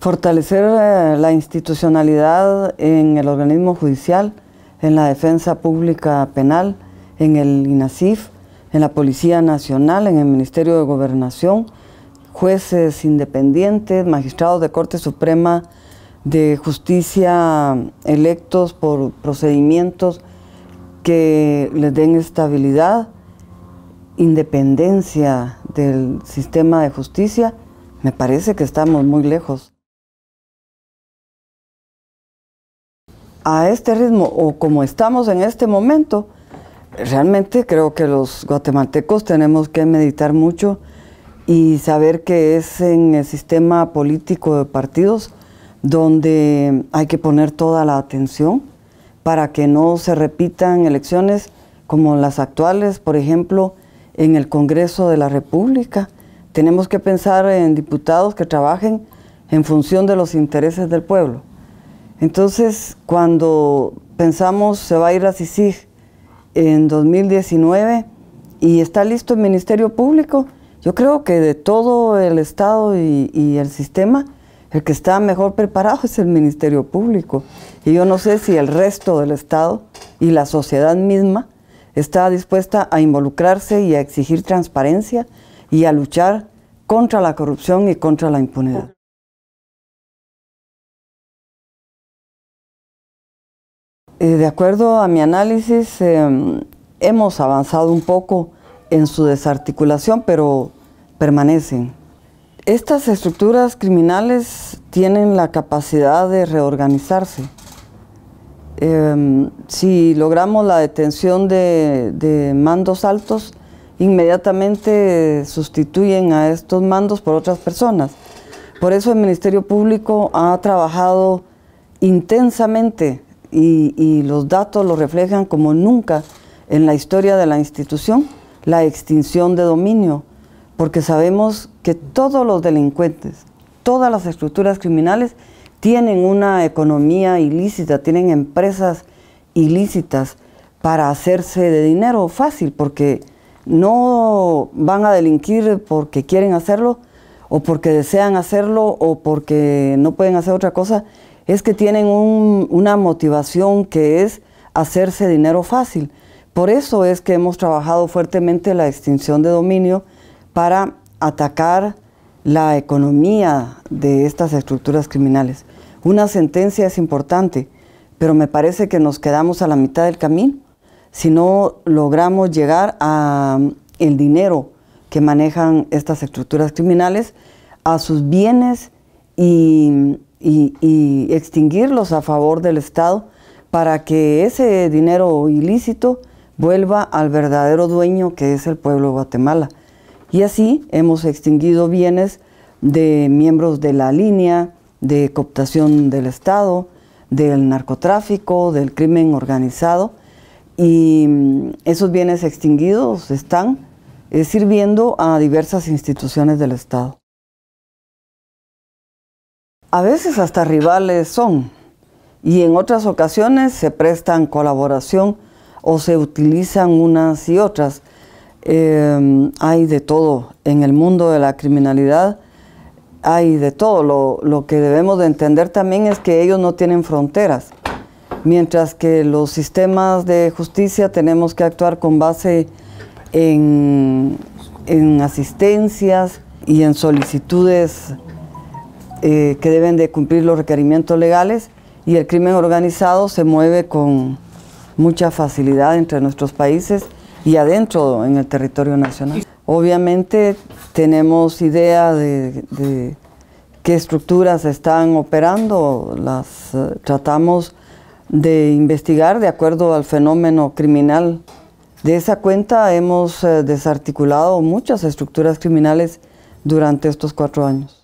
Fortalecer eh, la institucionalidad en el organismo judicial, en la defensa pública penal, en el INASIF, en la Policía Nacional, en el Ministerio de Gobernación, jueces independientes, magistrados de Corte Suprema de Justicia electos por procedimientos que les den estabilidad, independencia del sistema de justicia, me parece que estamos muy lejos. a este ritmo o como estamos en este momento, realmente creo que los guatemaltecos tenemos que meditar mucho y saber que es en el sistema político de partidos donde hay que poner toda la atención para que no se repitan elecciones como las actuales, por ejemplo, en el Congreso de la República. Tenemos que pensar en diputados que trabajen en función de los intereses del pueblo. Entonces, cuando pensamos se va a ir a CICIG en 2019 y está listo el Ministerio Público, yo creo que de todo el Estado y, y el sistema, el que está mejor preparado es el Ministerio Público. Y yo no sé si el resto del Estado y la sociedad misma está dispuesta a involucrarse y a exigir transparencia y a luchar contra la corrupción y contra la impunidad. Eh, de acuerdo a mi análisis, em, hemos avanzado un poco en su desarticulación, pero permanecen. Estas estructuras criminales tienen la capacidad de reorganizarse. Em, si logramos la detención de, de mandos altos, inmediatamente sustituyen a estos mandos por otras personas. Por eso el Ministerio Público ha trabajado intensamente y, los datos lo reflejan como nunca en la historia de la institución, la extinción de dominio, porque sabemos que todos los delincuentes, todas las estructuras criminales tienen una economía ilícita, tienen empresas ilícitas para hacerse de dinero fácil, porque no van a delinquir porque quieren hacerlo o porque desean hacerlo o porque no pueden hacer otra cosa, es que tienen una motivación que es hacerse dinero fácil. Por eso es que hemos trabajado fuertemente la extinción de dominio para atacar la economía de estas estructuras criminales. Una sentencia es importante, pero me parece que nos quedamos a la mitad del camino si no logramos llegar a um, el dinero que manejan estas estructuras criminales, a sus bienes y y, extinguirlos a favor del Estado para que ese dinero ilícito vuelva al verdadero dueño que es el pueblo de Guatemala. Y así hemos extinguido bienes de miembros de la línea, de cooptación del Estado, del narcotráfico, del crimen organizado. Y mm, esos bienes extinguidos están eh, sirviendo a diversas instituciones del Estado a veces hasta rivales son y en otras ocasiones se prestan colaboración o se utilizan unas y otras. Em, hay de todo en el mundo de la criminalidad, hay de todo. Lo, que debemos de entender también es que ellos no tienen fronteras, mientras que los sistemas de justicia tenemos que actuar con base en asistencias y en solicitudes eh, que deben de cumplir los requerimientos legales y el crimen organizado se mueve con mucha facilidad entre nuestros países y adentro en el territorio nacional. Obviamente tenemos idea de, qué estructuras están operando, las eh, tratamos de investigar de acuerdo al fenómeno criminal. De esa cuenta hemos eh, desarticulado muchas estructuras criminales durante estos cuatro años.